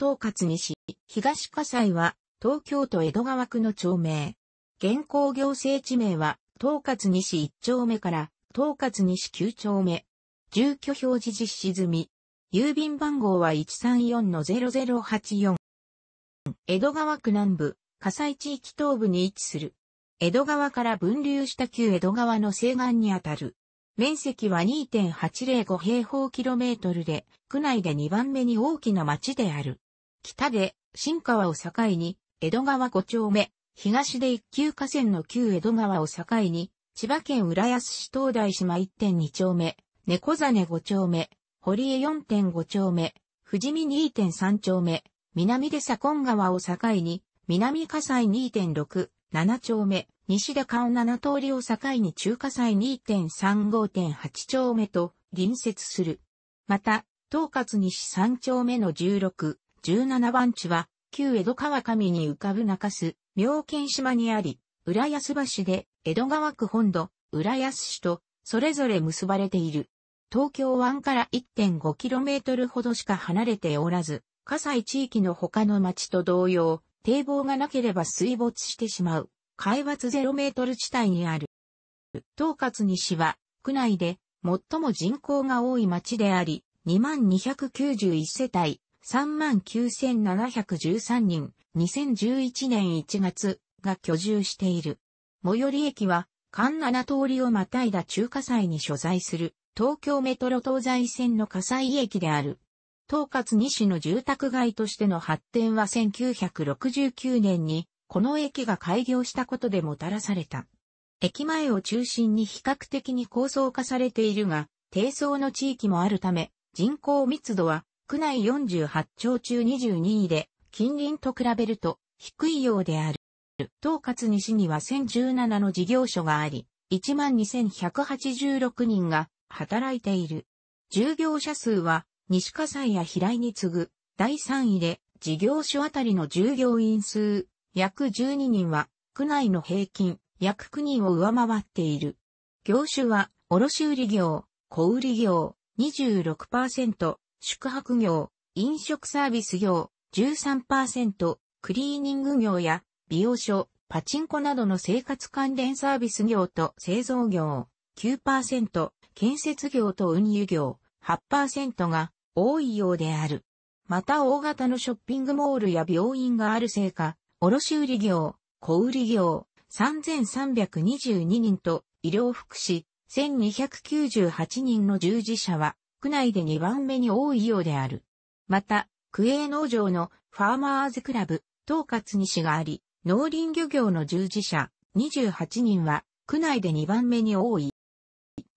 統括にし、東葛西は東京都江戸川区の町名。現行行政地名は、統括西1丁目から、統括西9丁目。住居表示実施済み。郵便番号は134-0084。江戸川区南部、火災地域東部に位置する。江戸川から分流した旧江戸川の西岸にあたる。面積は2.805平方キロメートルで、区内で2番目に大きな町である。北で新川を境に、江戸川5丁目、東で一級河川の旧江戸川を境に、千葉県浦安市東大島1.2丁目、猫座根5丁目、堀江4.5丁目、富士見2.3丁目、南で左近川を境に、南災二2.6、7丁目、西で顔七通りを境に中二西2.35.8丁目と隣接する。また、東葛西3丁目の16、17番地は、旧江戸川上に浮かぶ中洲、妙見島にあり、浦安橋で、江戸川区本土、浦安市と、それぞれ結ばれている。東京湾から 1.5km ほどしか離れておらず、河西地域の他の町と同様、堤防がなければ水没してしまう、海抜ゼロメートル地帯にある。東葛西は、区内で最も人口が多い町であり、2291世帯39,713人、2011年1月が居住している。最寄り駅は、関7通りをまたいだ中華祭に所在する、東京メトロ東西線の火災駅である。東葛西の住宅街としての発展は1969年に、この駅が開業したことでもたらされた。駅前を中心に比較的に高層化されているが、低層の地域もあるため、人口密度は区内48町中22位で、近隣と比べると低いようである。東括西には1017の事業所があり、12,186人が働いている。従業者数は西火災や平井に次ぐ第3位で事業所あたりの従業員数約12人は区内の平均約9人を上回っている。業種は卸売業、小売業26%、宿泊業、飲食サービス業、13%、クリーニング業や、美容所、パチンコなどの生活関連サービス業と製造業、9%、建設業と運輸業、8%が多いようである。また大型のショッピングモールや病院があるせいか、卸売業、小売業、3322人と医療福祉、1298人の従事者は区内で2番目に多いようである。また、区営農場のファーマーズクラブ、統括西があり、農林漁業の従事者28人は、区内で2番目に多い。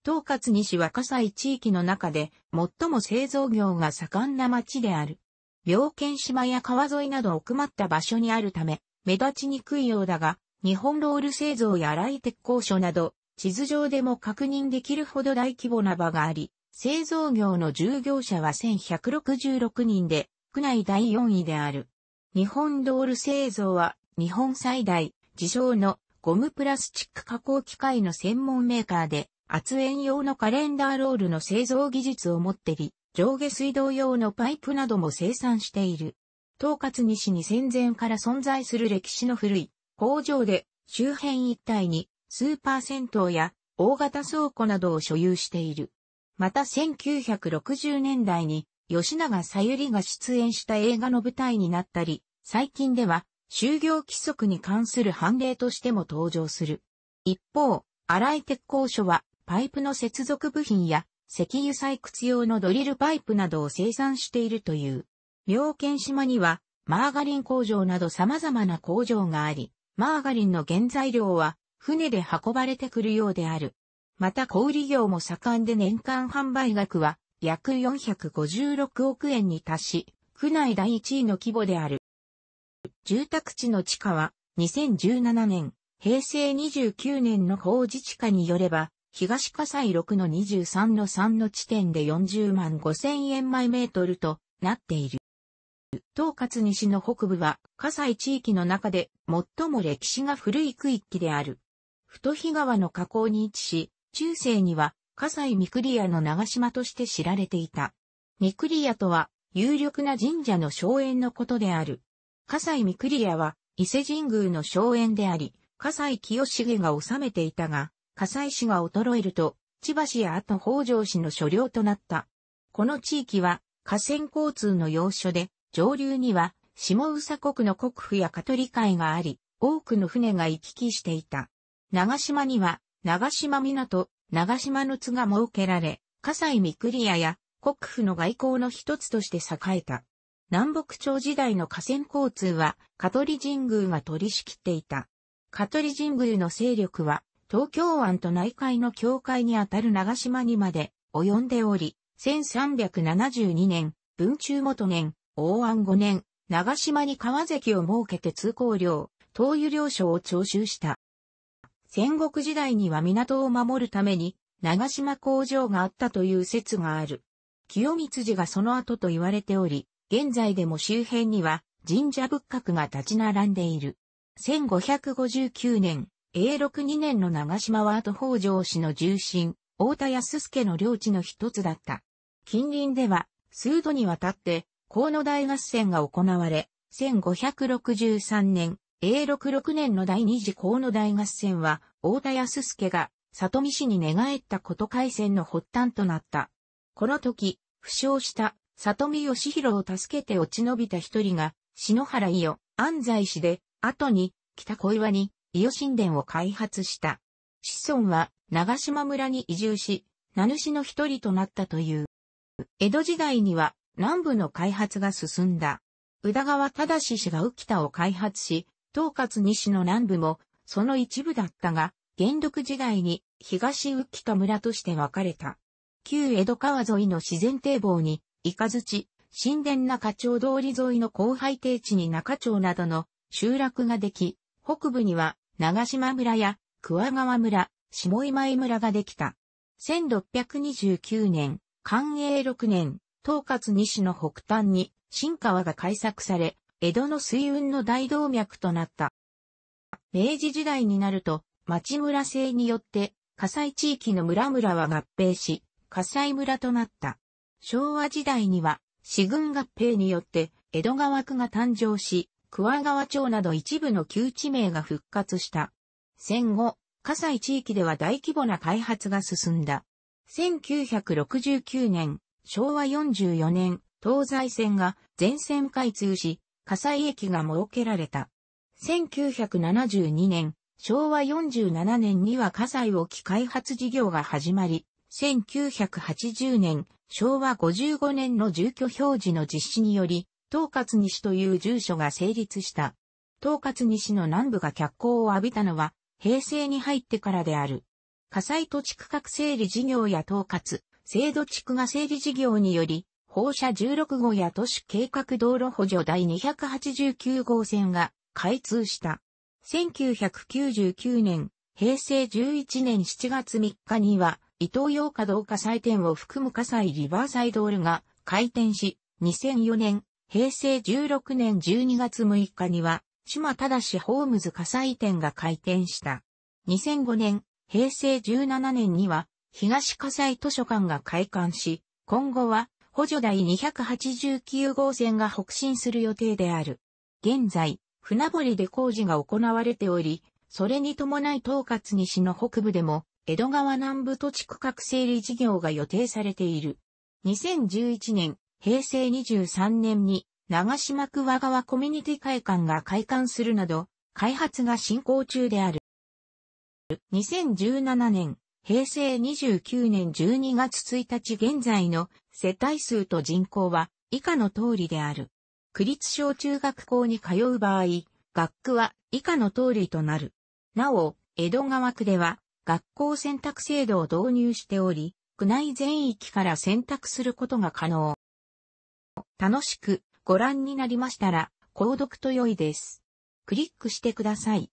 統括西は葛西地域の中で最も製造業が盛んな町である。病犬島や川沿いなど奥まった場所にあるため、目立ちにくいようだが、日本ロール製造や荒い鉄工所など、地図上でも確認できるほど大規模な場があり、製造業の従業者は1166人で、区内第4位である。日本ドール製造は、日本最大、自称のゴムプラスチック加工機械の専門メーカーで、圧縁用のカレンダーロールの製造技術を持ってり、上下水道用のパイプなども生産している。東葛西に戦前から存在する歴史の古い工場で周辺一帯にスーパー銭湯や大型倉庫などを所有している。また1960年代に吉永さゆりが出演した映画の舞台になったり、最近では就業規則に関する判例としても登場する。一方、荒井鉄工所はパイプの接続部品や石油採掘用のドリルパイプなどを生産しているという。妙見島にはマーガリン工場など様々な工場があり、マーガリンの原材料は船で運ばれてくるようである。また小売業も盛んで年間販売額は約456億円に達し、区内第1位の規模である。住宅地の地価は2017年、平成29年の工事地価によれば、東葛西6の23の3の地点で40万5千円毎メートルとなっている。東葛西の北部は、葛西地域の中で最も歴史が古い区域である。太日川の河口に位置し、中世には、葛西御厨屋の長島として知られていた。御厨屋とは、有力な神社の荘園のことである。葛西御厨屋は、伊勢神宮の荘園であり、葛西清重が治めていたが、葛西氏が衰えると、千葉市や後北条氏の所領となった。この地域は、河川交通の要所で、上流には、下宇佐国の国府や香取会があり、多くの船が行き来していた。長島には、長島港、長島の津が設けられ、河西三栗屋や国府の外交の一つとして栄えた。南北朝時代の河川交通は、香取神宮が取り仕切っていた。香取神宮の勢力は、東京湾と内海の境界にあたる長島にまで及んでおり、1372年、文中元年、大安5年、長島に川関を設けて通行料、灯油料所を徴収した。戦国時代には港を守るために長島工場があったという説がある。清光寺がその後と言われており、現在でも周辺には神社仏閣が立ち並んでいる。1559年、永禄2年の長島は後北条氏の重臣、大田康介の領地の一つだった。近隣では、数度にわたって、河野大合戦が行われ、1563年、A66 年の第二次河野大合戦は、大田康介が、里見氏に寝返ったこと海戦の発端となった。この時、負傷した里見義弘を助けて落ち延びた一人が、篠原伊予、安西氏で、後に、北小岩に、伊予神殿を開発した。子孫は、長島村に移住し、名主の一人となったという。江戸時代には、南部の開発が進んだ。宇田川正氏が浮田を開発し、東葛西の南部も、その一部だったが、元禄時代に東浮と村として分かれた。旧江戸川沿いの自然堤防に、イカズチ、神殿中町通り沿いの荒廃定地に中町などの集落ができ、北部には長島村や桑川村、下今井村ができた。1629年、寛永6年、東葛西の北端に新川が開削され、江戸の水運の大動脈となった。明治時代になると、町村制によって、火災地域の村々は合併し、火災村となった。昭和時代には、市軍合併によって、江戸川区が誕生し、桑川町など一部の旧地名が復活した。戦後、火災地域では大規模な開発が進んだ。1969年、昭和44年、東西線が全線開通し、火災駅が設けられた。1972年、昭和47年には災西沖開発事業が始まり、1980年、昭和55年の住居表示の実施により、東葛西という住所が成立した。東葛西の南部が脚光を浴びたのは、平成に入ってからである。火災土地区画整理事業や統括、制度地区が整理事業により、放射16号や都市計画道路補助第289号線が開通した。1999年、平成11年7月3日には、伊東洋華道火災店を含む火災リバーサイドールが開店し、2004年、平成16年12月6日には、島正ホームズ火災店が開店した。2005年、平成17年には、東火災図書館が開館し、今後は補助第289号線が北進する予定である。現在、船堀で工事が行われており、それに伴い東葛西の北部でも、江戸川南部土地区画整理事業が予定されている。2011年、平成23年に、長島桑川コミュニティ会館が開館するなど、開発が進行中である。2017年、平成29年12月1日現在の世帯数と人口は以下の通りである。区立小中学校に通う場合、学区は以下の通りとなる。なお、江戸川区では学校選択制度を導入しており、区内全域から選択することが可能。楽しくご覧になりましたら、購読と良いです。クリックしてください。